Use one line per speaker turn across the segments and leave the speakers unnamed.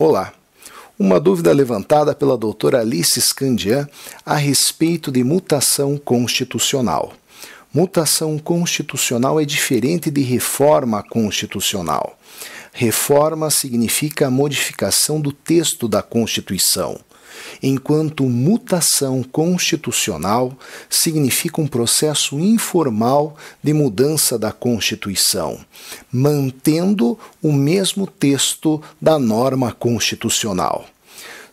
Olá. Uma dúvida levantada pela doutora Alice Scandian a respeito de mutação constitucional. Mutação constitucional é diferente de reforma constitucional. Reforma significa a modificação do texto da Constituição enquanto mutação constitucional significa um processo informal de mudança da Constituição, mantendo o mesmo texto da norma constitucional.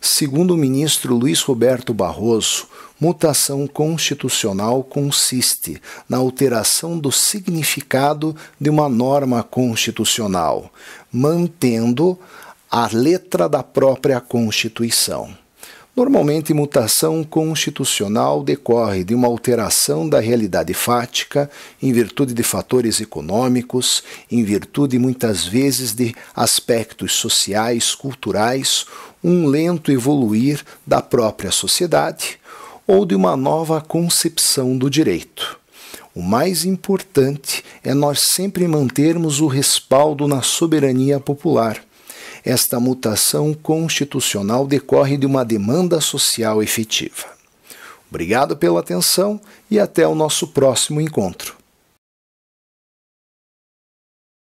Segundo o ministro Luiz Roberto Barroso, mutação constitucional consiste na alteração do significado de uma norma constitucional, mantendo a letra da própria Constituição. Normalmente, mutação constitucional decorre de uma alteração da realidade fática em virtude de fatores econômicos, em virtude muitas vezes de aspectos sociais, culturais, um lento evoluir da própria sociedade ou de uma nova concepção do direito. O mais importante é nós sempre mantermos o respaldo na soberania popular, esta mutação constitucional decorre de uma demanda social efetiva. Obrigado pela atenção e até o nosso próximo encontro.